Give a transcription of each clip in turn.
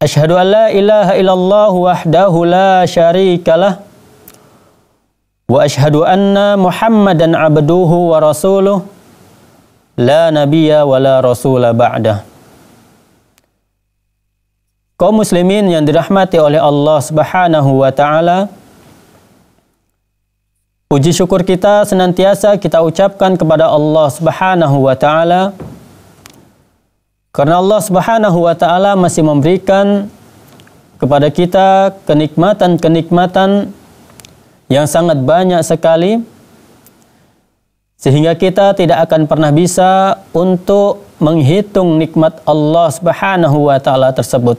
Ashadu an la ilaha illallah wahdahu la lah. wa ashadu anna Muhammadan abduhu wa rasuluh la nabiya wa la rasula ba'dah. Kau muslimin yang dirahmati oleh Allah Subhanahu wa taala, puji syukur kita senantiasa kita ucapkan kepada Allah Subhanahu wa taala karena Allah Subhanahu wa taala masih memberikan kepada kita kenikmatan-kenikmatan yang sangat banyak sekali sehingga kita tidak akan pernah bisa untuk menghitung nikmat Allah Subhanahu wa taala tersebut.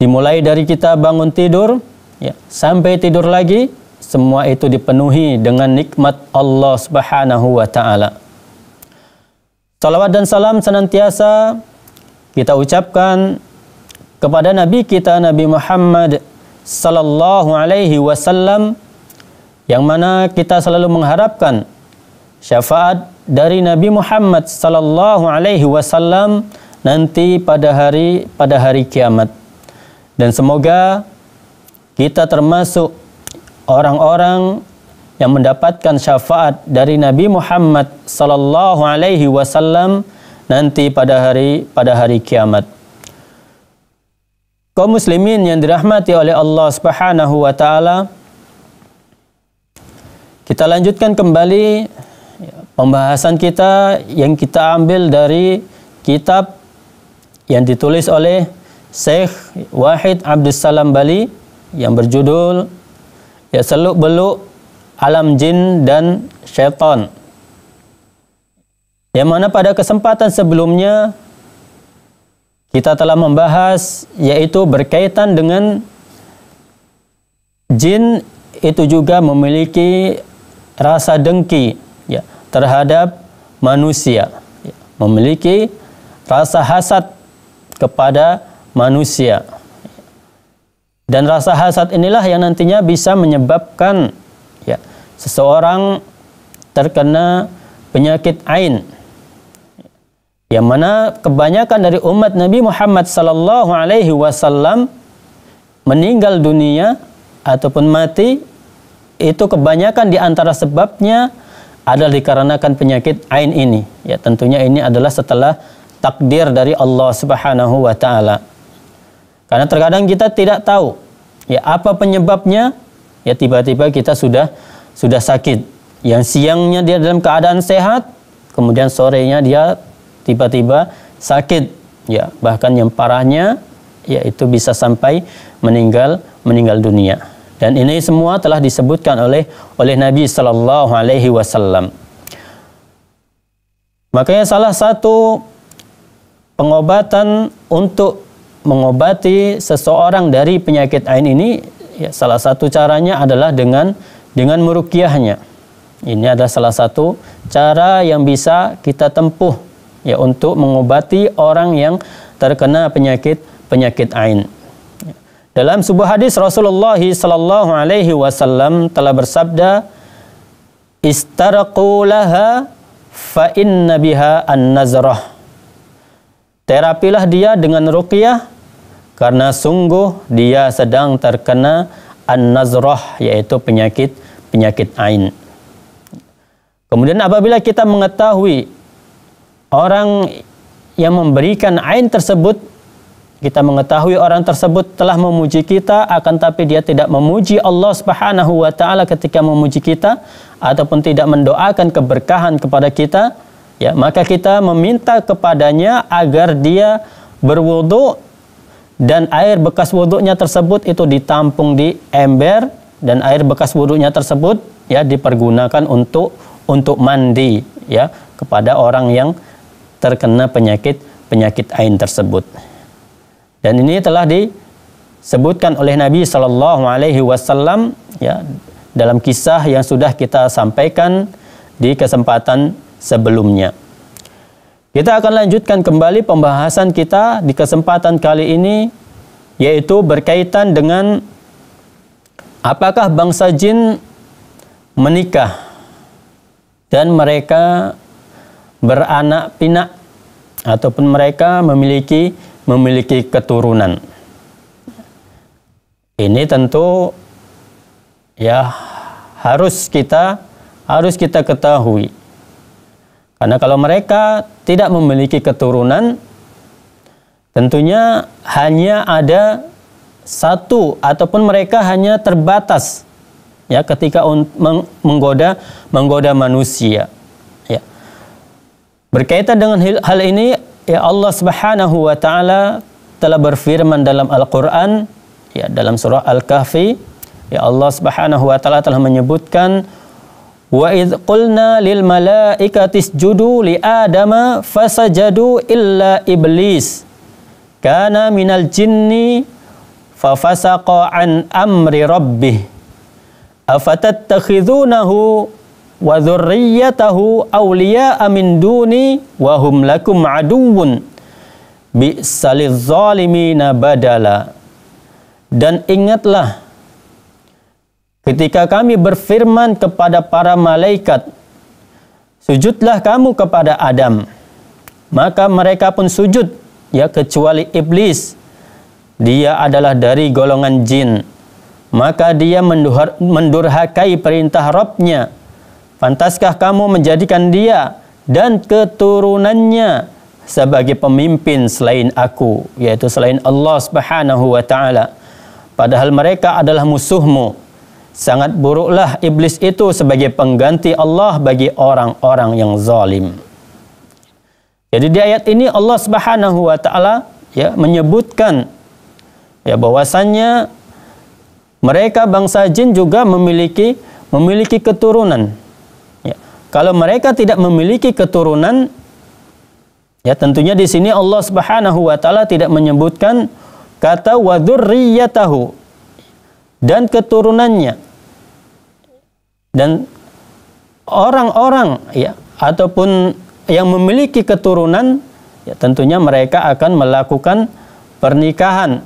Dimulai dari kita bangun tidur ya, sampai tidur lagi semua itu dipenuhi dengan nikmat Allah Subhanahu wa taala. Salawat dan salam senantiasa kita ucapkan kepada Nabi kita Nabi Muhammad sallallahu alaihi wasallam yang mana kita selalu mengharapkan syafaat dari Nabi Muhammad sallallahu alaihi wasallam nanti pada hari pada hari kiamat. Dan semoga kita termasuk orang-orang yang mendapatkan syafaat dari Nabi Muhammad sallallahu alaihi wasallam nanti pada hari pada hari kiamat. Kaum muslimin yang dirahmati oleh Allah Subhanahu wa taala, kita lanjutkan kembali pembahasan kita yang kita ambil dari kitab yang ditulis oleh Syekh Wahid Abdus Salam Bali yang berjudul Ya Seluk Beluk alam jin dan syaitan. Yang mana pada kesempatan sebelumnya kita telah membahas yaitu berkaitan dengan jin itu juga memiliki rasa dengki ya terhadap manusia ya, memiliki rasa hasad kepada manusia dan rasa hasad inilah yang nantinya bisa menyebabkan seseorang terkena penyakit ain yang mana kebanyakan dari umat Nabi Muhammad sallallahu alaihi wasallam meninggal dunia ataupun mati itu kebanyakan di antara sebabnya adalah dikarenakan penyakit ain ini. Ya tentunya ini adalah setelah takdir dari Allah Subhanahu wa taala. Karena terkadang kita tidak tahu ya apa penyebabnya, ya tiba-tiba kita sudah sudah sakit. Yang siangnya dia dalam keadaan sehat, kemudian sorenya dia tiba-tiba sakit. Ya, bahkan yang parahnya yaitu bisa sampai meninggal meninggal dunia. Dan ini semua telah disebutkan oleh oleh Nabi sallallahu alaihi wasallam. Makanya salah satu pengobatan untuk mengobati seseorang dari penyakit ain ini ya salah satu caranya adalah dengan dengan merukiahnya. Ini adalah salah satu cara yang bisa kita tempuh ya untuk mengobati orang yang terkena penyakit penyakit ain. Dalam sebuah hadis Rasulullah sallallahu alaihi wasallam telah bersabda istaraqu laha fa inna biha an-nazrah. Terapilah dia dengan ruqyah karena sungguh dia sedang terkena an-nazrah yaitu penyakit penyakit ain. Kemudian apabila kita mengetahui orang yang memberikan ain tersebut kita mengetahui orang tersebut telah memuji kita akan tapi dia tidak memuji Allah Subhanahu wa taala ketika memuji kita ataupun tidak mendoakan keberkahan kepada kita ya maka kita meminta kepadanya agar dia berwudu dan air bekas wuduknya tersebut itu ditampung di ember dan air bekas wuduknya tersebut ya dipergunakan untuk untuk mandi ya kepada orang yang terkena penyakit penyakit ain tersebut dan ini telah disebutkan oleh Nabi Shallallahu Alaihi Wasallam ya dalam kisah yang sudah kita sampaikan di kesempatan sebelumnya. Kita akan lanjutkan kembali pembahasan kita di kesempatan kali ini yaitu berkaitan dengan apakah bangsa jin menikah dan mereka beranak pinak ataupun mereka memiliki memiliki keturunan. Ini tentu ya harus kita harus kita ketahui. Karena kalau mereka tidak memiliki keturunan, tentunya hanya ada satu ataupun mereka hanya terbatas ya ketika menggoda menggoda manusia ya berkaitan dengan hal ini ya Allah Subhanahu wa taala telah berfirman dalam Al-Qur'an ya dalam surah Al-Kahfi ya Allah Subhanahu wa taala telah menyebutkan Wa idh qulna lil malaikati isjudu li adama fasajadu illa iblis kana minal jinni fasaqa an amri rabbih afatattakhidhunahu wa dhurriyyatahu awliya'a min duni wa hum lakum aduwwun bi salizzalimina badala dan ingatlah Ketika kami berfirman kepada para malaikat, sujudlah kamu kepada Adam. Maka mereka pun sujud, ya kecuali iblis. Dia adalah dari golongan jin. Maka dia menduhar, mendurhakai perintah Robnya. Pantaskah kamu menjadikan dia dan keturunannya sebagai pemimpin selain aku, yaitu selain Allah Subhanahu wa taala. Padahal mereka adalah musuhmu Sangat buruklah iblis itu sebagai pengganti Allah bagi orang-orang yang zalim. Jadi di ayat ini Allah Subhanahu wa taala ya menyebutkan ya bahwasannya mereka bangsa jin juga memiliki memiliki keturunan. Ya. Kalau mereka tidak memiliki keturunan ya tentunya di sini Allah Subhanahu wa taala tidak menyebutkan kata wadurriyatahu dan keturunannya dan orang-orang ya ataupun yang memiliki keturunan ya tentunya mereka akan melakukan pernikahan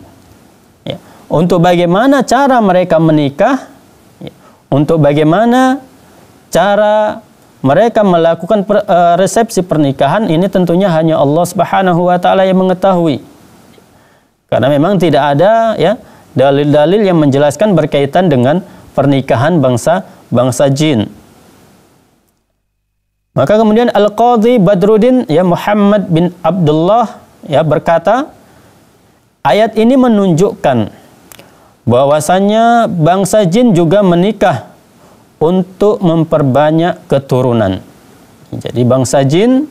ya. untuk bagaimana cara mereka menikah ya. untuk bagaimana cara mereka melakukan per, uh, resepsi pernikahan ini tentunya hanya Allah Subhanahu wa taala yang mengetahui. Karena memang tidak ada ya dalil-dalil yang menjelaskan berkaitan dengan pernikahan bangsa bangsa jin. Maka kemudian Al-Qadhi Badruddin ya Muhammad bin Abdullah ya berkata ayat ini menunjukkan bahwasannya bangsa jin juga menikah untuk memperbanyak keturunan. Jadi bangsa jin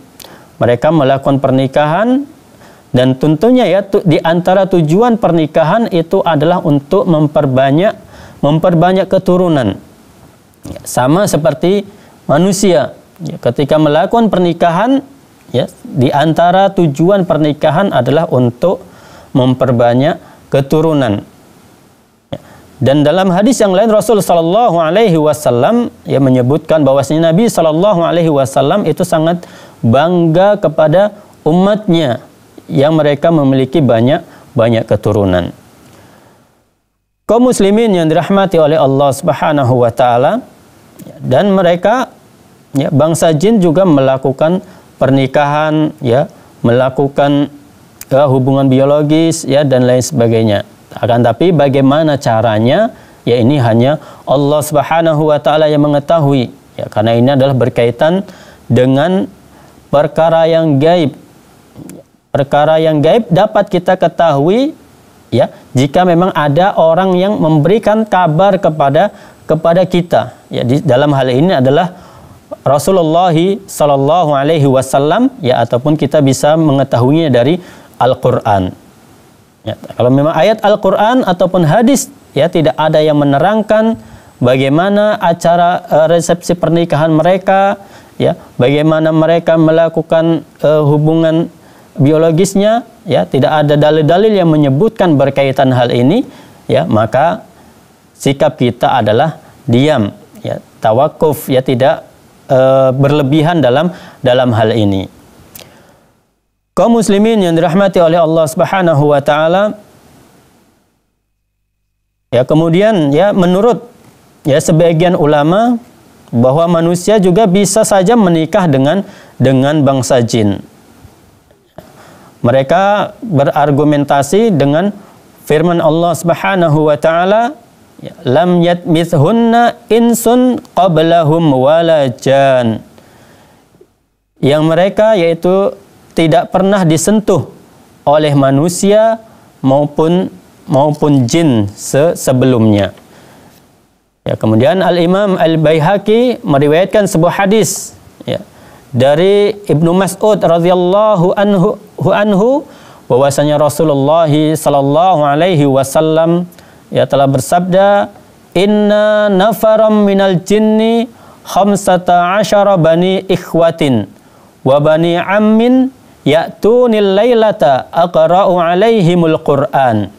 mereka melakukan pernikahan dan tentunya ya tu, di antara tujuan pernikahan itu adalah untuk memperbanyak memperbanyak keturunan. Ya, sama seperti manusia. Ya, ketika melakukan pernikahan, ya di antara tujuan pernikahan adalah untuk memperbanyak keturunan. Ya, dan dalam hadis yang lain Rasul Shallallahu Alaihi Wasallam ya menyebutkan bahwasanya Nabi Shallallahu Alaihi Wasallam itu sangat bangga kepada umatnya yang mereka memiliki banyak banyak keturunan. Kaum muslimin yang dirahmati oleh Allah Subhanahu wa taala dan mereka ya bangsa jin juga melakukan pernikahan ya, melakukan ya, hubungan biologis ya dan lain sebagainya. Akan tapi bagaimana caranya? Ya ini hanya Allah Subhanahu wa taala yang mengetahui. Ya karena ini adalah berkaitan dengan perkara yang gaib Perkara yang gaib dapat kita ketahui ya jika memang ada orang yang memberikan kabar kepada kepada kita. Ya di, dalam hal ini adalah Rasulullah Shallallahu Alaihi Wasallam ya ataupun kita bisa mengetahuinya dari Al-Quran. Ya, kalau memang ayat Al-Quran ataupun hadis ya tidak ada yang menerangkan bagaimana acara uh, resepsi pernikahan mereka, ya bagaimana mereka melakukan uh, hubungan biologisnya ya tidak ada dalil-dalil yang menyebutkan berkaitan hal ini ya maka sikap kita adalah diam ya tawakuf ya tidak e, berlebihan dalam dalam hal ini kaum muslimin yang dirahmati oleh Allah Subhanahu wa taala ya kemudian ya menurut ya sebagian ulama bahwa manusia juga bisa saja menikah dengan dengan bangsa jin mereka berargumentasi dengan firman Allah Subhanahu wa taala lam yatmithunna insun qablahum wala jan yang mereka yaitu tidak pernah disentuh oleh manusia maupun maupun jin se sebelumnya. Ya, kemudian Al Imam Al Baihaqi meriwayatkan sebuah hadis ya, dari Ibnu Mas'ud radhiyallahu anhu anhu bahwasanya Rasulullah sallallahu alaihi wasallam ya telah bersabda inna nafaram minal jinni khamsata asyara bani ikhwatin wa bani ammin ya'tunil lailata aqra'u alaihimul qur'an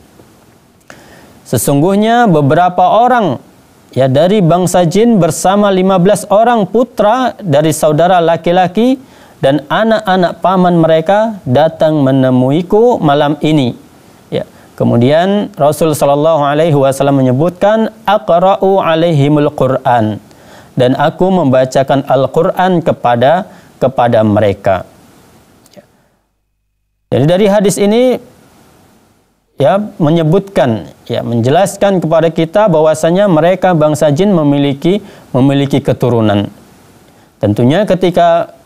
sesungguhnya beberapa orang ya dari bangsa jin bersama 15 orang putra dari saudara laki-laki dan anak-anak paman mereka datang menemuiku malam ini. Ya. Kemudian Rasul Shallallahu Alaihi Wasallam menyebutkan akra'u alaihimul Quran dan aku membacakan Al-Quran kepada kepada mereka. Ya. Jadi dari hadis ini ya menyebutkan ya menjelaskan kepada kita bahwasanya mereka bangsa jin memiliki memiliki keturunan. Tentunya ketika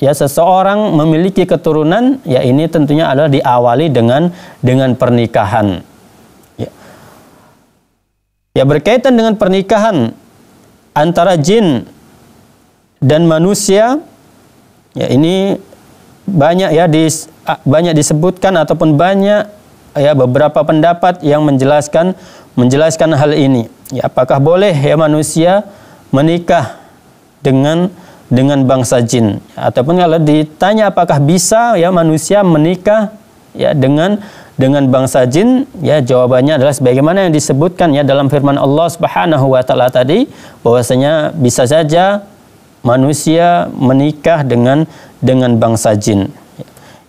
ya seseorang memiliki keturunan ya ini tentunya adalah diawali dengan dengan pernikahan ya, ya berkaitan dengan pernikahan antara jin dan manusia ya ini banyak ya dis, banyak disebutkan ataupun banyak ya beberapa pendapat yang menjelaskan menjelaskan hal ini ya apakah boleh ya manusia menikah dengan dengan bangsa jin ataupun kalau ditanya apakah bisa ya manusia menikah ya dengan dengan bangsa jin ya jawabannya adalah sebagaimana yang disebutkan ya dalam firman Allah Subhanahu wa taala tadi bahwasanya bisa saja manusia menikah dengan dengan bangsa jin.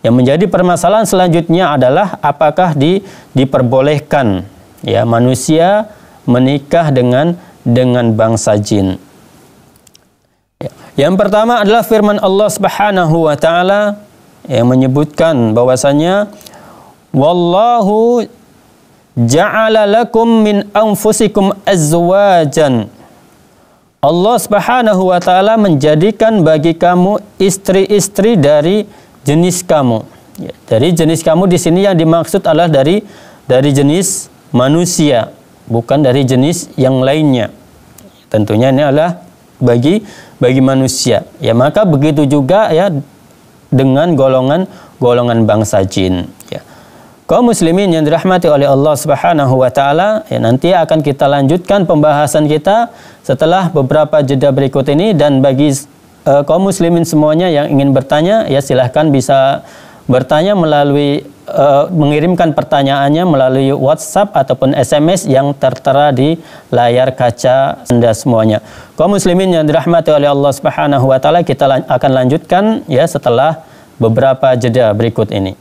Yang menjadi permasalahan selanjutnya adalah apakah di, diperbolehkan ya manusia menikah dengan dengan bangsa jin. Yang pertama adalah firman Allah Subhanahu wa taala yang menyebutkan bahwasanya wallahu ja'ala lakum min anfusikum azwajan Allah Subhanahu wa taala menjadikan bagi kamu istri-istri dari jenis kamu. Ya, dari jenis kamu di sini yang dimaksud adalah dari dari jenis manusia, bukan dari jenis yang lainnya. Tentunya ini adalah bagi bagi manusia. Ya maka begitu juga ya dengan golongan golongan bangsa jin. Ya. Kaum muslimin yang dirahmati oleh Allah Subhanahu wa taala, ya nanti akan kita lanjutkan pembahasan kita setelah beberapa jeda berikut ini dan bagi uh, kaum muslimin semuanya yang ingin bertanya ya silahkan bisa bertanya melalui uh, mengirimkan pertanyaannya melalui WhatsApp ataupun SMS yang tertera di layar kaca Anda semuanya. Kaum muslimin yang dirahmati oleh Allah Subhanahu wa taala, kita akan lanjutkan ya setelah beberapa jeda berikut ini.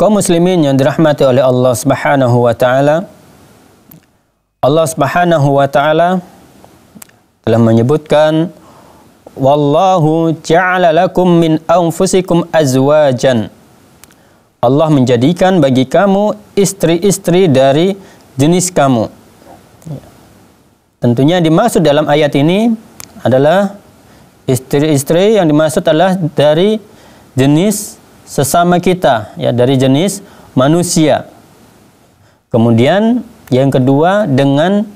Kaum muslimin yang dirahmati oleh Allah Subhanahu wa taala Allah Subhanahu wa taala telah menyebutkan wallahu ja'ala lakum min anfusikum azwajan Allah menjadikan bagi kamu istri-istri dari jenis kamu tentunya dimaksud dalam ayat ini adalah istri-istri yang dimaksud adalah dari jenis sesama kita ya dari jenis manusia. Kemudian yang kedua dengan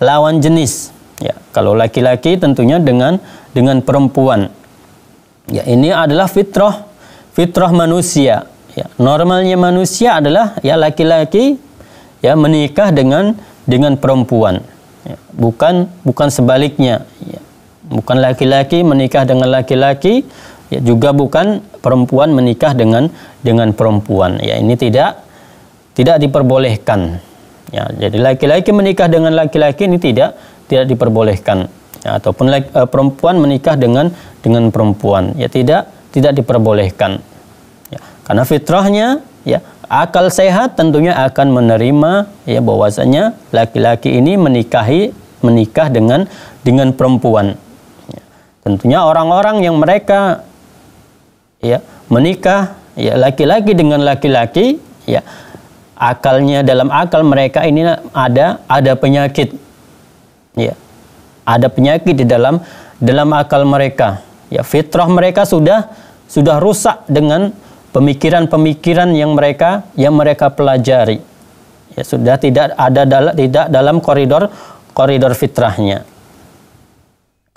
lawan jenis. Ya, kalau laki-laki tentunya dengan dengan perempuan. Ya, ini adalah fitrah fitrah manusia. Ya, normalnya manusia adalah ya laki-laki ya menikah dengan dengan perempuan. Ya, bukan bukan sebaliknya. Ya, bukan laki-laki menikah dengan laki-laki ya, juga bukan perempuan menikah dengan dengan perempuan ya ini tidak tidak diperbolehkan ya jadi laki-laki menikah dengan laki-laki ini tidak tidak diperbolehkan ya, ataupun laki, uh, eh, perempuan menikah dengan dengan perempuan ya tidak tidak diperbolehkan ya, karena fitrahnya ya akal sehat tentunya akan menerima ya bahwasanya laki-laki ini menikahi menikah dengan dengan perempuan ya, tentunya orang-orang yang mereka ya menikah ya laki-laki dengan laki-laki ya akalnya dalam akal mereka ini ada ada penyakit ya ada penyakit di dalam dalam akal mereka ya fitrah mereka sudah sudah rusak dengan pemikiran-pemikiran yang mereka yang mereka pelajari ya sudah tidak ada dalam tidak dalam koridor koridor fitrahnya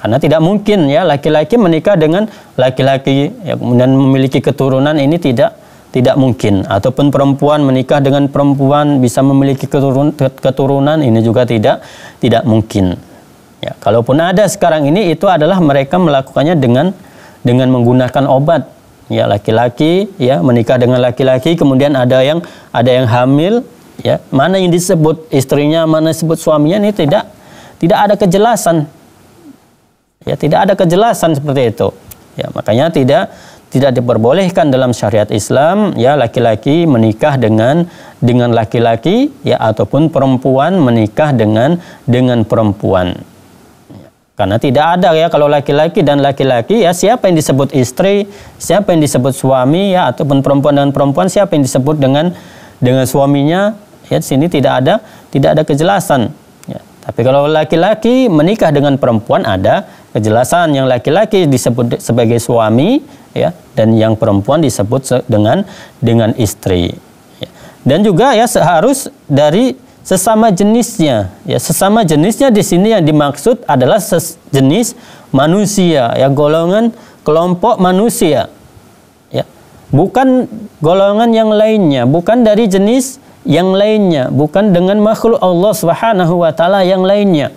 karena tidak mungkin ya laki-laki menikah dengan laki-laki ya, kemudian memiliki keturunan ini tidak tidak mungkin ataupun perempuan menikah dengan perempuan bisa memiliki keturun, keturunan ini juga tidak tidak mungkin ya kalaupun ada sekarang ini itu adalah mereka melakukannya dengan dengan menggunakan obat ya laki-laki ya menikah dengan laki-laki kemudian ada yang ada yang hamil ya mana yang disebut istrinya mana yang disebut suaminya ini tidak tidak ada kejelasan Ya, tidak ada kejelasan seperti itu. Ya, makanya tidak tidak diperbolehkan dalam syariat Islam ya laki-laki menikah dengan dengan laki-laki ya ataupun perempuan menikah dengan dengan perempuan. Ya, karena tidak ada ya kalau laki-laki dan laki-laki ya siapa yang disebut istri, siapa yang disebut suami ya ataupun perempuan dan perempuan siapa yang disebut dengan dengan suaminya ya di sini tidak ada tidak ada kejelasan. Ya, tapi kalau laki-laki menikah dengan perempuan ada kejelasan yang laki-laki disebut sebagai suami ya dan yang perempuan disebut dengan dengan istri ya. dan juga ya seharus dari sesama jenisnya ya sesama jenisnya di sini yang dimaksud adalah jenis manusia ya golongan kelompok manusia ya bukan golongan yang lainnya bukan dari jenis yang lainnya bukan dengan makhluk Allah Subhanahu wa taala yang lainnya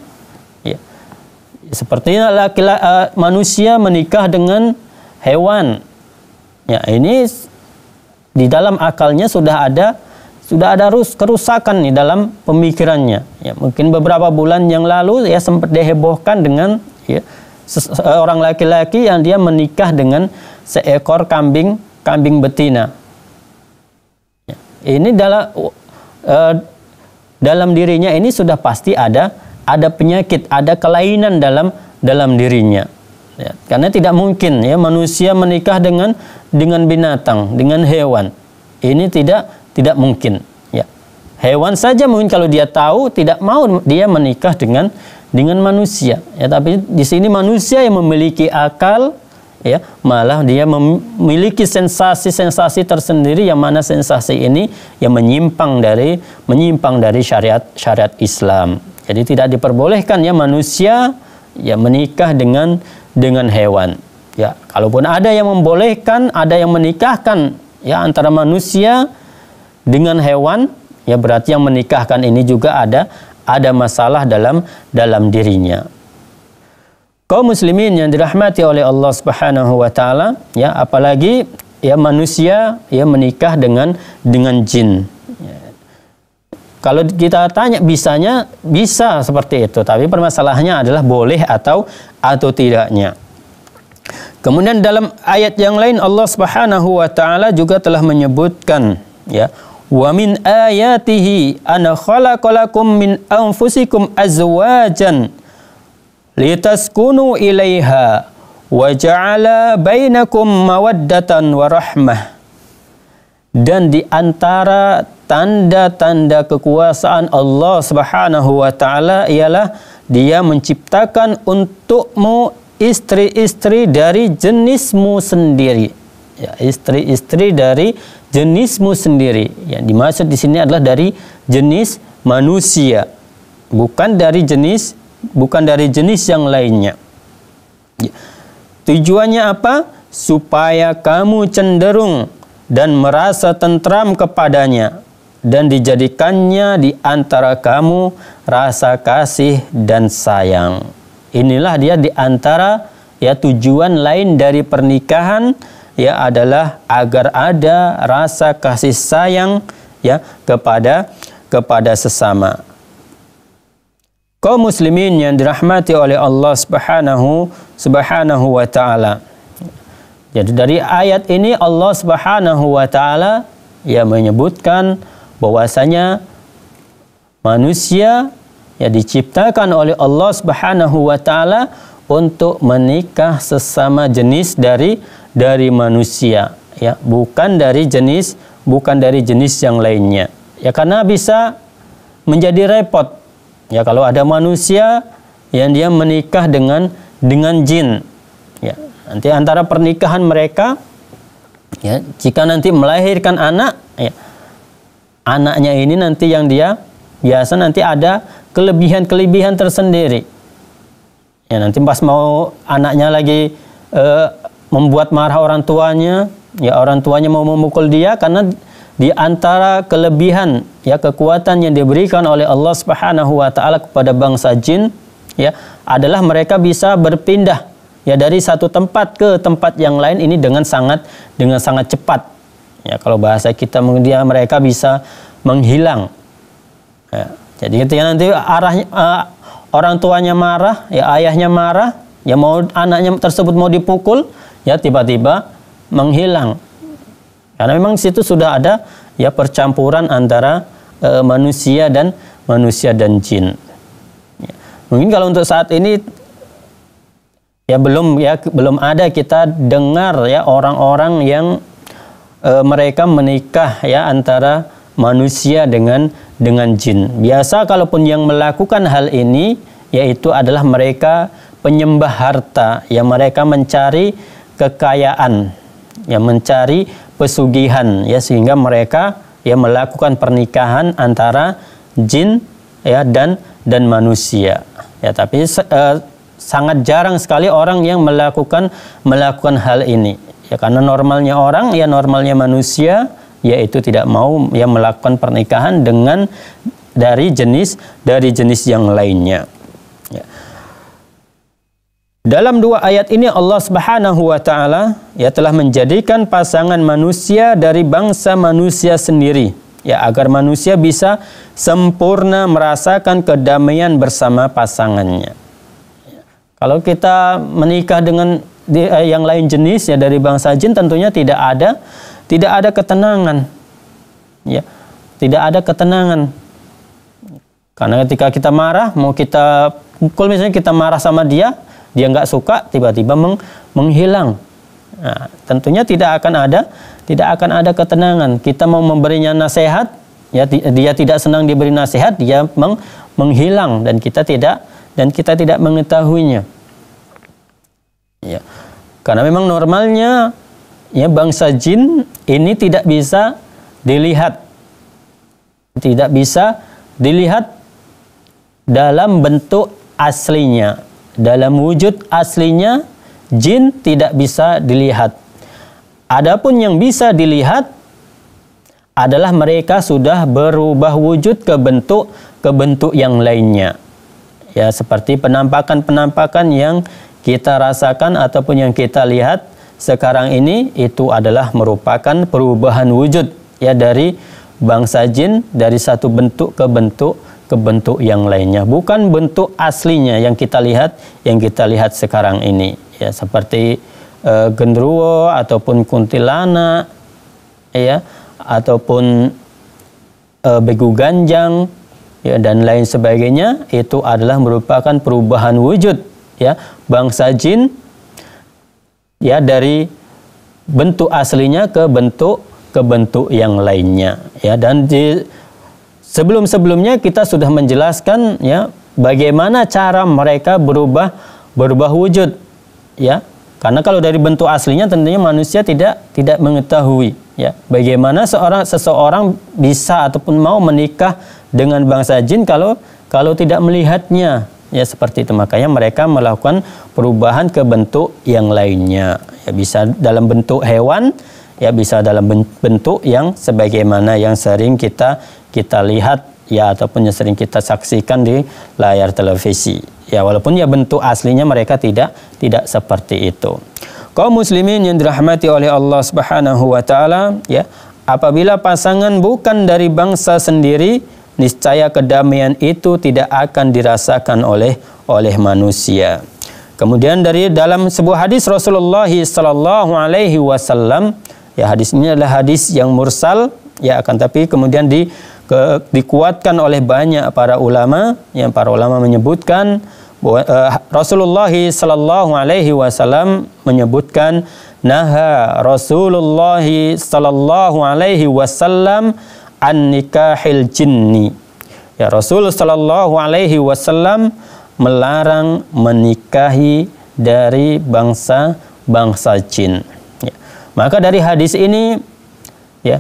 Sepertinya laki -laki, uh, eh, manusia menikah dengan hewan. Ya, ini di dalam akalnya sudah ada sudah ada rus kerusakan nih dalam pemikirannya. Ya, mungkin beberapa bulan yang lalu ya sempat dihebohkan dengan ya, seorang laki-laki yang dia menikah dengan seekor kambing kambing betina. Ya, ini dalam uh, eh, dalam dirinya ini sudah pasti ada ada penyakit, ada kelainan dalam dalam dirinya. Ya, karena tidak mungkin ya manusia menikah dengan dengan binatang, dengan hewan. Ini tidak tidak mungkin. Ya. Hewan saja mungkin kalau dia tahu tidak mau dia menikah dengan dengan manusia. Ya, tapi di sini manusia yang memiliki akal ya malah dia memiliki sensasi-sensasi tersendiri yang mana sensasi ini yang menyimpang dari menyimpang dari syariat syariat Islam jadi tidak diperbolehkan ya manusia ya menikah dengan dengan hewan. Ya, kalaupun ada yang membolehkan, ada yang menikahkan ya antara manusia dengan hewan, ya berarti yang menikahkan ini juga ada ada masalah dalam dalam dirinya. Kaum muslimin yang dirahmati oleh Allah Subhanahu wa taala, ya apalagi ya manusia ya menikah dengan dengan jin. Kalau kita tanya bisanya bisa seperti itu, tapi permasalahannya adalah boleh atau atau tidaknya. Kemudian dalam ayat yang lain Allah Subhanahu wa taala juga telah menyebutkan ya wa min ayatihi an khalaqalakum min anfusikum azwajan litaskunu ilaiha wa ja'ala bainakum mawaddatan wa rahmah dan di antara tanda-tanda kekuasaan Allah Subhanahu wa taala ialah dia menciptakan untukmu istri-istri dari jenismu sendiri. Ya, istri-istri dari jenismu sendiri. Yang dimaksud di sini adalah dari jenis manusia, bukan dari jenis bukan dari jenis yang lainnya. Ya. Tujuannya apa? Supaya kamu cenderung dan merasa tentram kepadanya dan dijadikannya di antara kamu rasa kasih dan sayang. Inilah dia di antara ya tujuan lain dari pernikahan ya adalah agar ada rasa kasih sayang ya kepada kepada sesama. Kaum muslimin yang dirahmati oleh Allah Subhanahu Subhanahu wa taala. Jadi dari ayat ini Allah Subhanahu wa taala ya menyebutkan bahwasanya manusia ya diciptakan oleh Allah Subhanahu wa taala untuk menikah sesama jenis dari dari manusia ya bukan dari jenis bukan dari jenis yang lainnya ya karena bisa menjadi repot ya kalau ada manusia yang dia menikah dengan dengan jin ya nanti antara pernikahan mereka ya jika nanti melahirkan anak ya anaknya ini nanti yang dia biasa nanti ada kelebihan-kelebihan tersendiri. Ya nanti pas mau anaknya lagi e, membuat marah orang tuanya, ya orang tuanya mau memukul dia karena di antara kelebihan ya kekuatan yang diberikan oleh Allah Subhanahu wa taala kepada bangsa jin ya adalah mereka bisa berpindah ya dari satu tempat ke tempat yang lain ini dengan sangat dengan sangat cepat Ya, kalau bahasa kita dia mereka bisa menghilang. Ya, jadi ketika nanti arahnya uh, orang tuanya marah, ya ayahnya marah, ya mau anaknya tersebut mau dipukul, ya tiba-tiba menghilang. Karena memang situ sudah ada ya percampuran antara uh, manusia dan manusia dan jin. Ya. Mungkin kalau untuk saat ini ya belum ya belum ada kita dengar ya orang-orang yang e, mereka menikah ya antara manusia dengan dengan jin. Biasa kalaupun yang melakukan hal ini yaitu adalah mereka penyembah harta, ya mereka mencari kekayaan, ya mencari pesugihan ya sehingga mereka ya melakukan pernikahan antara jin ya dan dan manusia. Ya tapi e, sangat jarang sekali orang yang melakukan melakukan hal ini. Ya karena normalnya orang, ya normalnya manusia yaitu tidak mau ya melakukan pernikahan dengan dari jenis dari jenis yang lainnya. Ya. Dalam dua ayat ini Allah Subhanahu wa taala ya telah menjadikan pasangan manusia dari bangsa manusia sendiri ya agar manusia bisa sempurna merasakan kedamaian bersama pasangannya. Ya. Kalau kita menikah dengan di, eh, yang lain jenis ya dari bangsa jin tentunya tidak ada tidak ada ketenangan ya tidak ada ketenangan karena ketika kita marah mau kita pukul misalnya kita marah sama dia dia nggak suka tiba-tiba meng, menghilang nah, tentunya tidak akan ada tidak akan ada ketenangan kita mau memberinya nasihat ya dia tidak senang diberi nasihat dia meng, menghilang dan kita tidak dan kita tidak mengetahuinya ya karena memang normalnya ya bangsa jin ini tidak bisa dilihat. Tidak bisa dilihat dalam bentuk aslinya. Dalam wujud aslinya jin tidak bisa dilihat. Adapun yang bisa dilihat adalah mereka sudah berubah wujud ke bentuk ke bentuk yang lainnya. Ya, seperti penampakan-penampakan yang kita rasakan ataupun yang kita lihat sekarang ini itu adalah merupakan perubahan wujud ya dari bangsa jin dari satu bentuk ke bentuk ke bentuk yang lainnya bukan bentuk aslinya yang kita lihat yang kita lihat sekarang ini ya seperti e, genderuwo ataupun Kuntilana ya ataupun e, begu ganjang ya dan lain sebagainya itu adalah merupakan perubahan wujud ya bangsa jin ya dari bentuk aslinya ke bentuk ke bentuk yang lainnya ya dan di sebelum-sebelumnya kita sudah menjelaskan ya bagaimana cara mereka berubah berubah wujud ya karena kalau dari bentuk aslinya tentunya manusia tidak tidak mengetahui ya bagaimana seorang seseorang bisa ataupun mau menikah dengan bangsa jin kalau kalau tidak melihatnya ya seperti itu makanya mereka melakukan perubahan ke bentuk yang lainnya ya bisa dalam bentuk hewan ya bisa dalam bentuk yang sebagaimana yang sering kita kita lihat ya ataupun yang sering kita saksikan di layar televisi ya walaupun ya bentuk aslinya mereka tidak tidak seperti itu kaum muslimin yang dirahmati oleh Allah Subhanahu wa taala ya apabila pasangan bukan dari bangsa sendiri niscaya kedamaian itu tidak akan dirasakan oleh oleh manusia. Kemudian dari dalam sebuah hadis Rasulullah Sallallahu Alaihi Wasallam, ya hadis ini adalah hadis yang mursal, ya akan tapi kemudian di, ke, dikuatkan oleh banyak para ulama, yang para ulama menyebutkan bahwa eh, Rasulullah Sallallahu Alaihi Wasallam menyebutkan naha Rasulullah Sallallahu Alaihi Wasallam an nikahil jinni. Ya Rasul sallallahu alaihi wasallam melarang menikahi dari bangsa bangsa jin. Ya. Maka dari hadis ini ya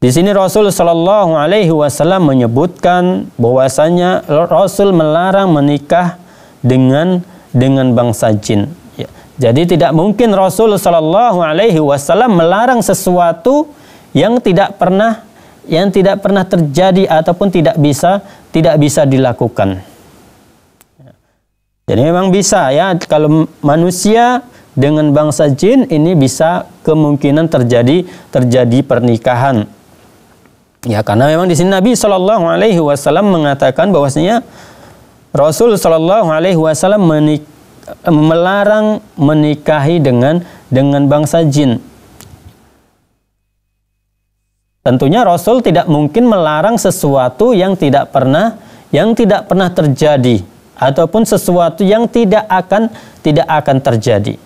di sini Rasul Shallallahu Alaihi Wasallam menyebutkan bahwasanya Rasul melarang menikah dengan dengan bangsa jin. Ya. Jadi tidak mungkin Rasul Shallallahu Alaihi Wasallam melarang sesuatu yang tidak pernah yang tidak pernah terjadi ataupun tidak bisa tidak bisa dilakukan. Ya. Jadi memang bisa ya kalau manusia dengan bangsa jin ini bisa kemungkinan terjadi terjadi pernikahan. Ya karena memang di sini Nabi Shallallahu Alaihi Wasallam mengatakan bahwasanya Rasul Shallallahu Alaihi Wasallam melarang menikahi dengan dengan bangsa jin Tentunya Rasul tidak mungkin melarang sesuatu yang tidak pernah yang tidak pernah terjadi ataupun sesuatu yang tidak akan tidak akan terjadi.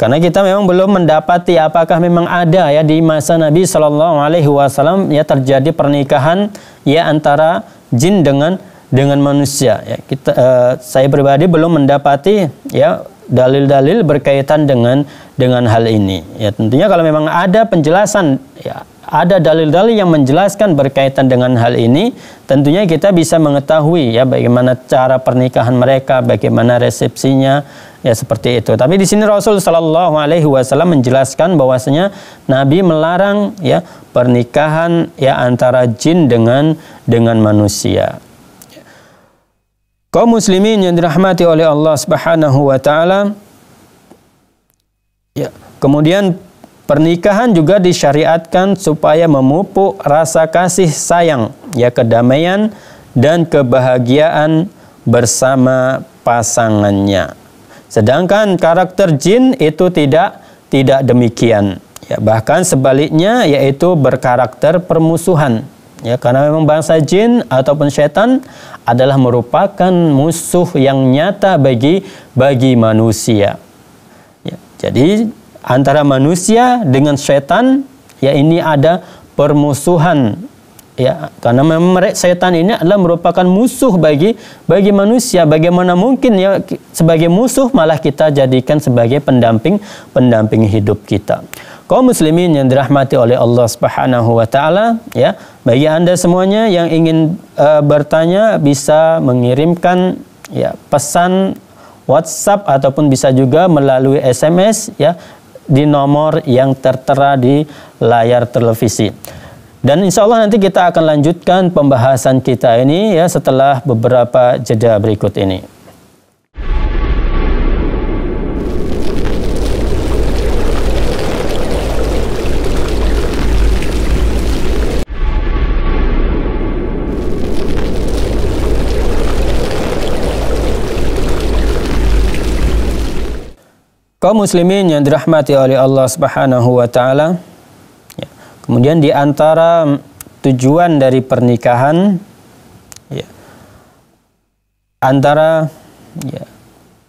Karena kita memang belum mendapati apakah memang ada ya di masa Nabi Shallallahu Alaihi Wasallam ya terjadi pernikahan ya antara jin dengan dengan manusia. Ya, kita, eh, saya pribadi belum mendapati ya dalil-dalil berkaitan dengan dengan hal ini. Ya tentunya kalau memang ada penjelasan ya ada dalil-dalil yang menjelaskan berkaitan dengan hal ini, tentunya kita bisa mengetahui ya bagaimana cara pernikahan mereka, bagaimana resepsinya, ya seperti itu. Tapi di sini Rasul Shallallahu Alaihi Wasallam menjelaskan bahwasanya Nabi melarang ya pernikahan ya antara jin dengan dengan manusia. Kaum muslimin yang dirahmati oleh Allah Subhanahu wa taala. Ya, kemudian pernikahan juga disyariatkan supaya memupuk rasa kasih sayang, ya kedamaian dan kebahagiaan bersama pasangannya. Sedangkan karakter jin itu tidak tidak demikian. Ya, bahkan sebaliknya yaitu berkarakter permusuhan ya karena memang bangsa jin ataupun setan adalah merupakan musuh yang nyata bagi bagi manusia ya, jadi antara manusia dengan setan ya ini ada permusuhan ya karena memang setan ini adalah merupakan musuh bagi bagi manusia bagaimana mungkin ya sebagai musuh malah kita jadikan sebagai pendamping pendamping hidup kita kaum muslimin yang dirahmati oleh Allah Subhanahu wa taala ya bagi Anda semuanya yang ingin uh, bertanya bisa mengirimkan ya pesan WhatsApp ataupun bisa juga melalui SMS ya di nomor yang tertera di layar televisi. Dan insya Allah nanti kita akan lanjutkan pembahasan kita ini ya setelah beberapa jeda berikut ini. Kaum muslimin yang dirahmati oleh Allah Subhanahu wa taala. Ya. Kemudian di antara tujuan dari pernikahan ya, antara ya,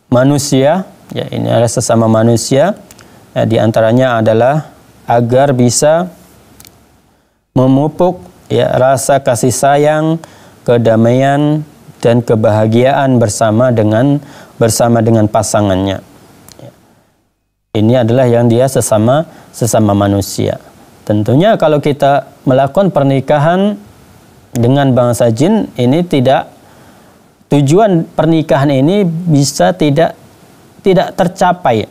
manusia, ya ini adalah sesama manusia, ya, di antaranya adalah agar bisa memupuk ya rasa kasih sayang, kedamaian dan kebahagiaan bersama dengan bersama dengan pasangannya. Ini adalah yang dia sesama sesama manusia. Tentunya kalau kita melakukan pernikahan dengan bangsa jin ini tidak tujuan pernikahan ini bisa tidak tidak tercapai,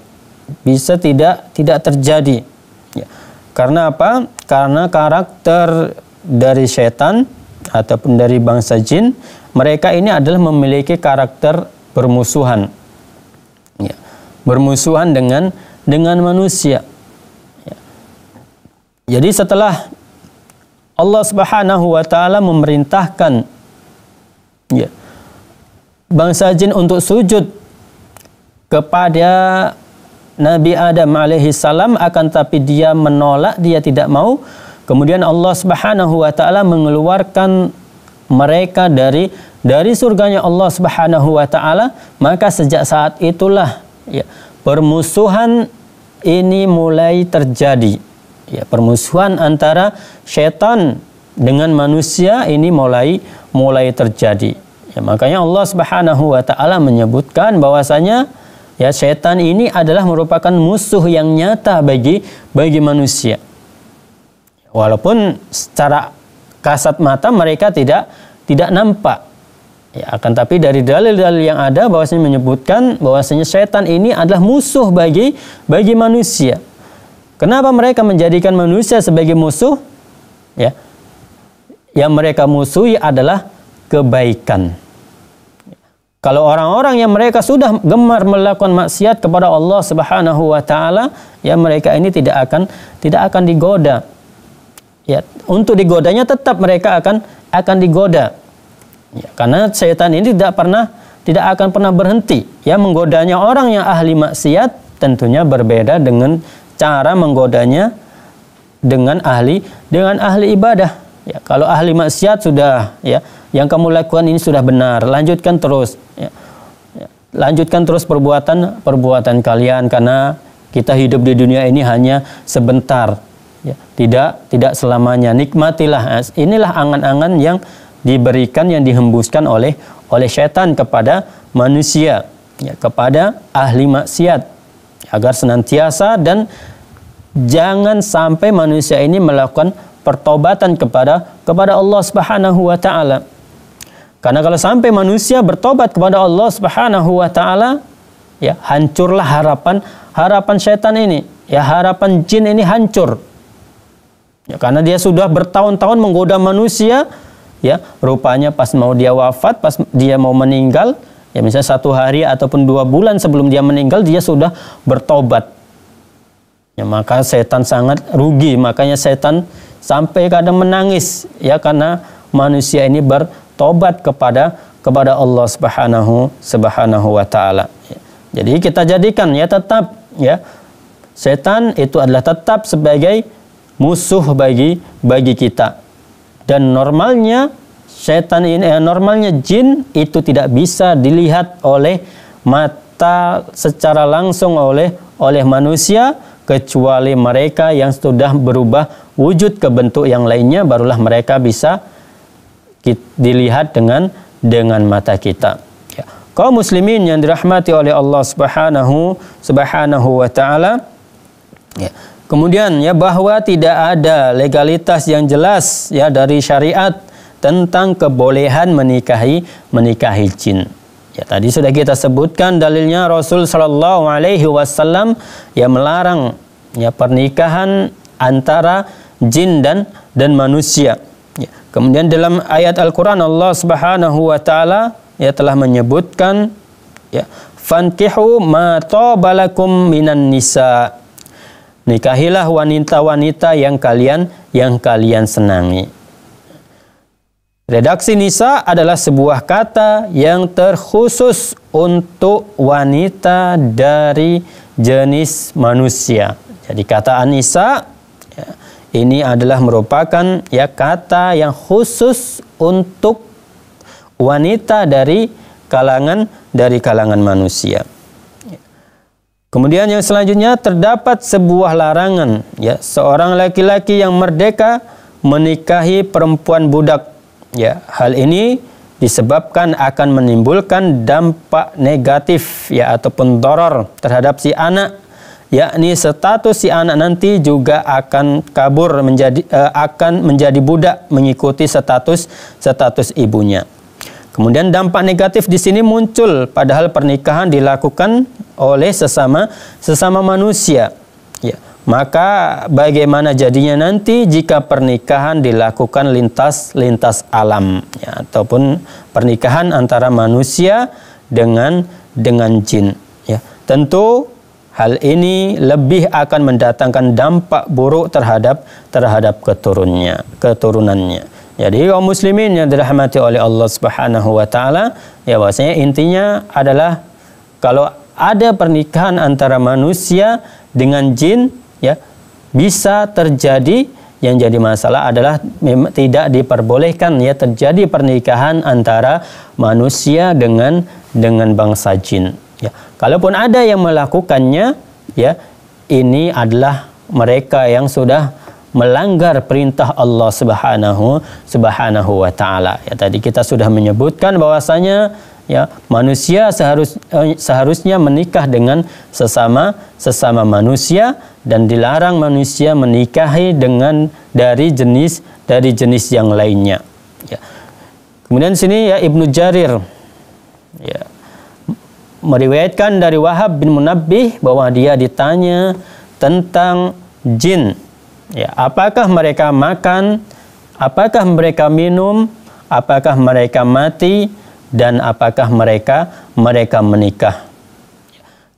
bisa tidak tidak terjadi. Ya. Karena apa? Karena karakter dari setan ataupun dari bangsa jin, mereka ini adalah memiliki karakter bermusuhan. Ya. Bermusuhan dengan dengan manusia. Ya. Jadi setelah Allah Subhanahu wa taala memerintahkan ya, bangsa jin untuk sujud kepada Nabi Adam alaihi salam akan tapi dia menolak, dia tidak mau. Kemudian Allah Subhanahu wa taala mengeluarkan mereka dari dari surganya Allah Subhanahu wa taala, maka sejak saat itulah ya permusuhan ini mulai terjadi. Ya, permusuhan antara setan dengan manusia ini mulai mulai terjadi. Ya, makanya Allah Subhanahu wa taala menyebutkan bahwasanya ya setan ini adalah merupakan musuh yang nyata bagi bagi manusia. Walaupun secara kasat mata mereka tidak tidak nampak Ya, akan tapi dari dalil-dalil yang ada bahwasanya menyebutkan bahwasanya setan ini adalah musuh bagi bagi manusia. Kenapa mereka menjadikan manusia sebagai musuh? Ya. Yang mereka musuhi adalah kebaikan. Kalau orang-orang yang mereka sudah gemar melakukan maksiat kepada Allah Subhanahu wa taala, ya mereka ini tidak akan tidak akan digoda. Ya, untuk digodanya tetap mereka akan akan digoda Ya, karena setan ini tidak pernah tidak akan pernah berhenti ya menggodanya orang yang ahli maksiat tentunya berbeda dengan cara menggodanya dengan ahli dengan ahli ibadah. Ya, kalau ahli maksiat sudah ya yang kamu lakukan ini sudah benar, lanjutkan terus ya. ya lanjutkan terus perbuatan perbuatan kalian karena kita hidup di dunia ini hanya sebentar ya, tidak tidak selamanya nikmatilah nah, inilah angan-angan yang diberikan yang dihembuskan oleh oleh setan kepada manusia ya, kepada ahli maksiat agar senantiasa dan jangan sampai manusia ini melakukan pertobatan kepada kepada Allah Subhanahu wa taala. Karena kalau sampai manusia bertobat kepada Allah Subhanahu wa taala, ya hancurlah harapan harapan setan ini, ya harapan jin ini hancur. Ya, karena dia sudah bertahun-tahun menggoda manusia, ya rupanya pas mau dia wafat pas dia mau meninggal ya misalnya satu hari ataupun dua bulan sebelum dia meninggal dia sudah bertobat ya maka setan sangat rugi makanya setan sampai kadang menangis ya karena manusia ini bertobat kepada kepada Allah Subhanahu Subhanahu wa taala. Jadi kita jadikan ya tetap ya setan itu adalah tetap sebagai musuh bagi bagi kita dan normalnya setan ini eh, normalnya jin itu tidak bisa dilihat oleh mata secara langsung oleh oleh manusia kecuali mereka yang sudah berubah wujud ke bentuk yang lainnya barulah mereka bisa dilihat dengan dengan mata kita. Ya. Kaum muslimin yang dirahmati oleh Allah Subhanahu Subhanahu wa taala ya. Kemudian ya bahwa tidak ada legalitas yang jelas ya dari syariat tentang kebolehan menikahi menikahi jin. Ya tadi sudah kita sebutkan dalilnya Rasul Shallallahu Alaihi Wasallam ya melarang ya pernikahan antara jin dan dan manusia. Ya. Kemudian dalam ayat Al-Quran Allah Subhanahu Wa Taala ya telah menyebutkan ya fankihu ma tabalakum minan nisa nikahilah wanita-wanita yang kalian yang kalian senangi. Redaksi nisa adalah sebuah kata yang terkhusus untuk wanita dari jenis manusia. Jadi kata anisa ya, ini adalah merupakan ya kata yang khusus untuk wanita dari kalangan dari kalangan manusia. Kemudian yang selanjutnya terdapat sebuah larangan ya seorang laki-laki yang merdeka menikahi perempuan budak ya hal ini disebabkan akan menimbulkan dampak negatif ya ataupun doror terhadap si anak yakni status si anak nanti juga akan kabur menjadi eh, akan menjadi budak mengikuti status status ibunya. Kemudian dampak negatif di sini muncul padahal pernikahan dilakukan oleh sesama sesama manusia. Ya. Maka bagaimana jadinya nanti jika pernikahan dilakukan lintas lintas alam ya, ataupun pernikahan antara manusia dengan dengan jin ya. Tentu hal ini lebih akan mendatangkan dampak buruk terhadap terhadap keturunnya keturunannya. Jadi kaum muslimin yang dirahmati oleh Allah Subhanahu wa taala, ya bahwasanya intinya adalah kalau ada pernikahan antara manusia dengan jin, ya bisa terjadi yang jadi masalah adalah tidak diperbolehkan ya terjadi pernikahan antara manusia dengan dengan bangsa jin ya kalaupun ada yang melakukannya ya ini adalah mereka yang sudah melanggar perintah Allah Subhanahu Subhanahu wa taala. Ya tadi kita sudah menyebutkan bahwasanya ya manusia seharus, eh, seharusnya menikah dengan sesama sesama manusia dan dilarang manusia menikahi dengan dari jenis dari jenis yang lainnya. Ya. Kemudian sini ya Ibnu Jarir ya meriwayatkan dari Wahab bin Munabbih bahwa dia ditanya tentang jin Ya, apakah mereka makan? Apakah mereka minum? Apakah mereka mati? Dan apakah mereka mereka menikah?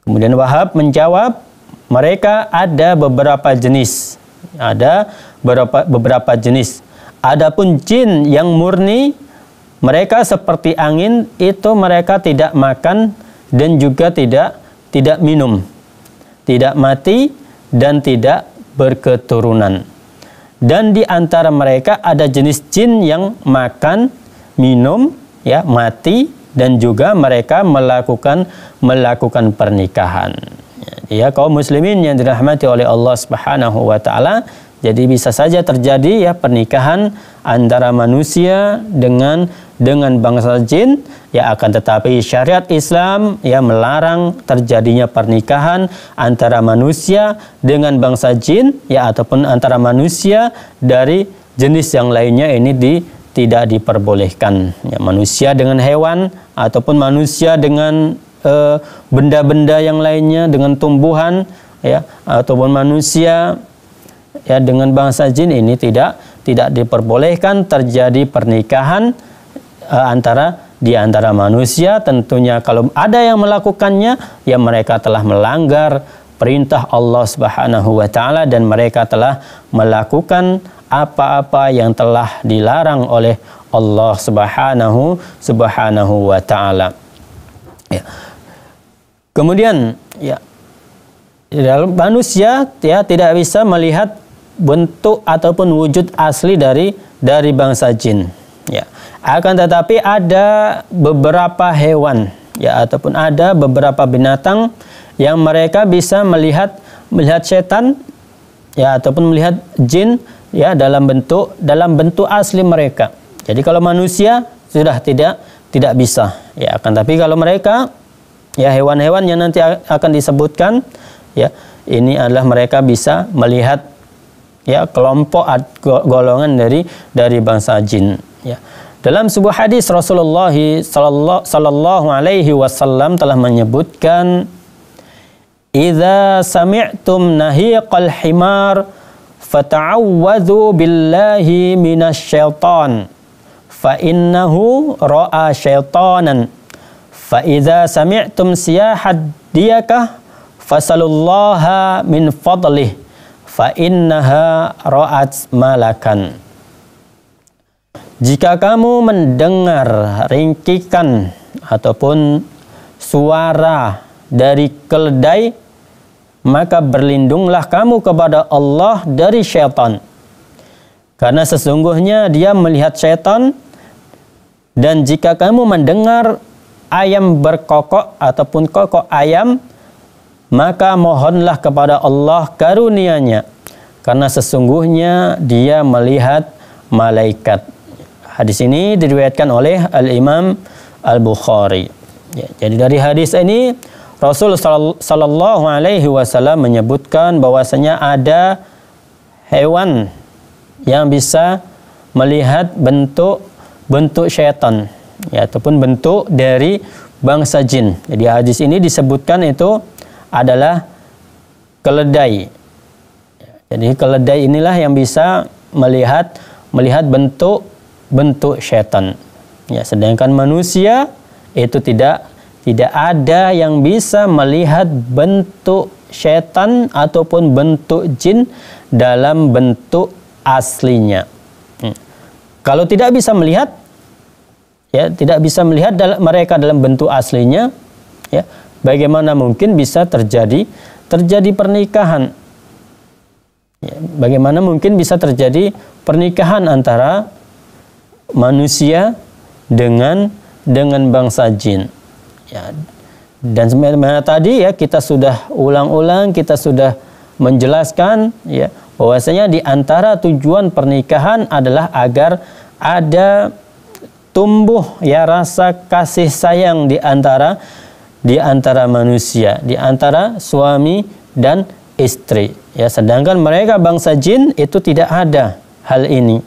Kemudian Wahab menjawab, mereka ada beberapa jenis. Ada beberapa beberapa jenis. Adapun jin yang murni mereka seperti angin itu mereka tidak makan dan juga tidak tidak minum, tidak mati dan tidak berketurunan. Dan di antara mereka ada jenis jin yang makan, minum, ya, mati dan juga mereka melakukan melakukan pernikahan. Ya, kaum muslimin yang dirahmati oleh Allah Subhanahu wa taala, jadi bisa saja terjadi ya pernikahan antara manusia dengan dengan bangsa jin ya akan tetapi syariat Islam ya melarang terjadinya pernikahan antara manusia dengan bangsa jin ya ataupun antara manusia dari jenis yang lainnya ini di tidak diperbolehkan ya, manusia dengan hewan ataupun manusia dengan eh, benda-benda yang lainnya dengan tumbuhan ya ataupun manusia ya dengan bangsa jin ini tidak tidak diperbolehkan terjadi pernikahan e, antara di antara manusia tentunya kalau ada yang melakukannya ya mereka telah melanggar perintah Allah Subhanahu wa taala dan mereka telah melakukan apa-apa yang telah dilarang oleh Allah Subhanahu Subhanahu wa taala. Ya. Kemudian ya dalam manusia ya tidak bisa melihat bentuk ataupun wujud asli dari dari bangsa jin ya akan tetapi ada beberapa hewan ya ataupun ada beberapa binatang yang mereka bisa melihat melihat setan ya ataupun melihat jin ya dalam bentuk dalam bentuk asli mereka jadi kalau manusia sudah tidak tidak bisa ya akan tapi kalau mereka ya hewan-hewan yang nanti akan disebutkan ya ini adalah mereka bisa melihat ya kelompok golongan dari dari bangsa jin ya. Dalam sebuah hadis Rasulullah sallallahu alaihi wasallam telah menyebutkan "Idza sami'tum nahiqal himar fata'awwadhu billahi minasy fa innahu ra'a syaitanan fa idza sami'tum siyahad diyakah fasalullaha min fadlihi" fa innaha ra'at malakan jika kamu mendengar ringkikan ataupun suara dari keledai maka berlindunglah kamu kepada Allah dari syaitan karena sesungguhnya dia melihat syaitan dan jika kamu mendengar ayam berkokok ataupun kokok ayam maka mohonlah kepada Allah karuniaNya karena sesungguhnya dia melihat malaikat. Hadis ini diriwayatkan oleh Al-Imam Al-Bukhari. Ya, jadi dari hadis ini Rasul sallallahu alaihi wasallam menyebutkan bahwasanya ada hewan yang bisa melihat bentuk bentuk setan ya ataupun bentuk dari bangsa jin. Jadi hadis ini disebutkan itu adalah keledai. Jadi keledai inilah yang bisa melihat melihat bentuk bentuk setan. Ya, sedangkan manusia itu tidak tidak ada yang bisa melihat bentuk setan ataupun bentuk jin dalam bentuk aslinya. Hmm. Kalau tidak bisa melihat, ya tidak bisa melihat dalam, mereka dalam bentuk aslinya, ya Bagaimana mungkin bisa terjadi terjadi pernikahan? Ya, bagaimana mungkin bisa terjadi pernikahan antara manusia dengan dengan bangsa jin? Ya, dan sebenarnya tadi ya kita sudah ulang-ulang kita sudah menjelaskan ya bahwasanya di antara tujuan pernikahan adalah agar ada tumbuh ya rasa kasih sayang di antara di antara manusia, di antara suami dan istri. Ya, sedangkan mereka bangsa jin itu tidak ada hal ini.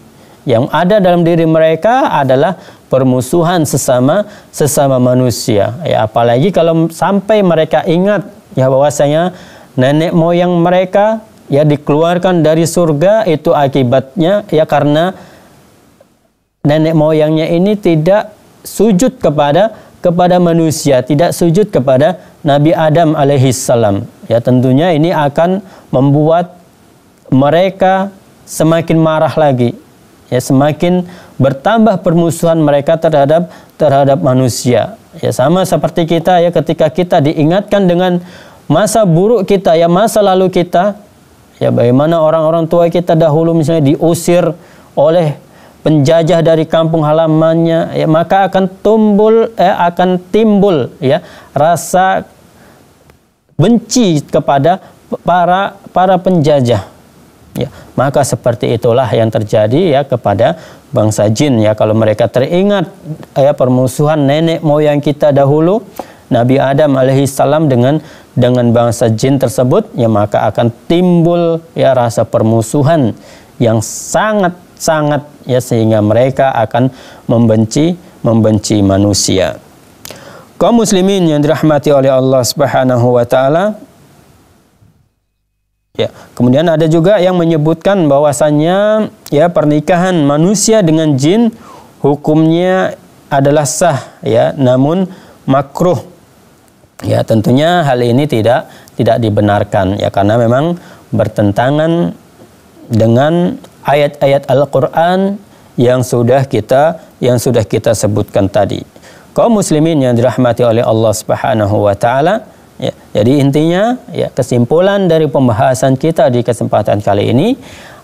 Yang ada dalam diri mereka adalah permusuhan sesama sesama manusia. Ya, apalagi kalau sampai mereka ingat ya bahwasanya nenek moyang mereka ya dikeluarkan dari surga itu akibatnya ya karena nenek moyangnya ini tidak sujud kepada kepada manusia, tidak sujud kepada Nabi Adam salam Ya tentunya ini akan membuat mereka semakin marah lagi. Ya semakin bertambah permusuhan mereka terhadap terhadap manusia. Ya sama seperti kita ya ketika kita diingatkan dengan masa buruk kita ya masa lalu kita ya bagaimana orang-orang tua kita dahulu misalnya diusir oleh penjajah dari kampung halamannya ya, maka akan tumbul eh, akan timbul ya rasa benci kepada para para penjajah ya maka seperti itulah yang terjadi ya kepada bangsa jin ya kalau mereka teringat ya permusuhan nenek moyang kita dahulu Nabi Adam alaihi salam dengan dengan bangsa jin tersebut ya maka akan timbul ya rasa permusuhan yang sangat sangat ya sehingga mereka akan membenci membenci manusia. Kaum muslimin yang dirahmati oleh Allah Subhanahu wa taala Ya, kemudian ada juga yang menyebutkan bahwasannya ya pernikahan manusia dengan jin hukumnya adalah sah ya, namun makruh. Ya, tentunya hal ini tidak tidak dibenarkan ya karena memang bertentangan dengan ayat-ayat Al-Qur'an yang sudah kita yang sudah kita sebutkan tadi. Kaum muslimin yang dirahmati oleh Allah Subhanahu wa taala, ya, jadi intinya ya kesimpulan dari pembahasan kita di kesempatan kali ini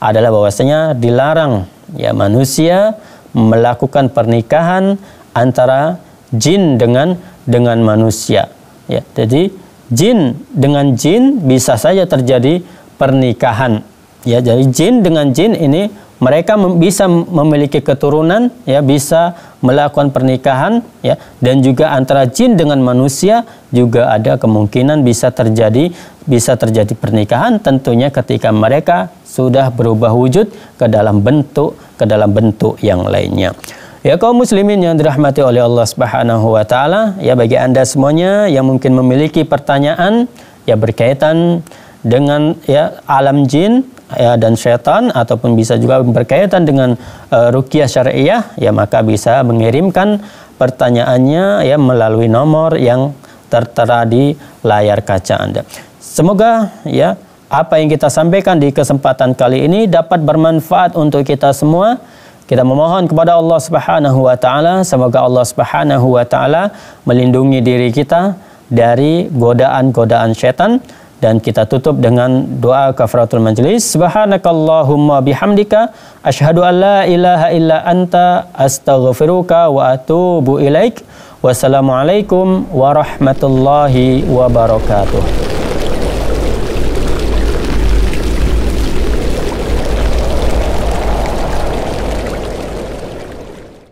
adalah bahwasanya dilarang ya manusia melakukan pernikahan antara jin dengan dengan manusia. Ya, jadi jin dengan jin bisa saja terjadi pernikahan ya jadi jin dengan jin ini mereka mem bisa memiliki keturunan ya bisa melakukan pernikahan ya dan juga antara jin dengan manusia juga ada kemungkinan bisa terjadi bisa terjadi pernikahan tentunya ketika mereka sudah berubah wujud ke dalam bentuk ke dalam bentuk yang lainnya Ya kaum muslimin yang dirahmati oleh Allah Subhanahu wa taala, ya bagi Anda semuanya yang mungkin memiliki pertanyaan ya berkaitan dengan ya alam jin ya, dan setan ataupun bisa juga berkaitan dengan uh, eh, rukyah syariah ya maka bisa mengirimkan pertanyaannya ya melalui nomor yang tertera di layar kaca Anda. Semoga ya apa yang kita sampaikan di kesempatan kali ini dapat bermanfaat untuk kita semua. Kita memohon kepada Allah Subhanahu wa taala semoga Allah Subhanahu wa taala melindungi diri kita dari godaan-godaan setan. -godaan dan kita tutup dengan doa kafaratul majlis subhanakallahumma bihamdika ashhadu alla la ilaha illa anta astaghfiruka wa atubu ilaik wassalamu alaikum warahmatullahi wabarakatuh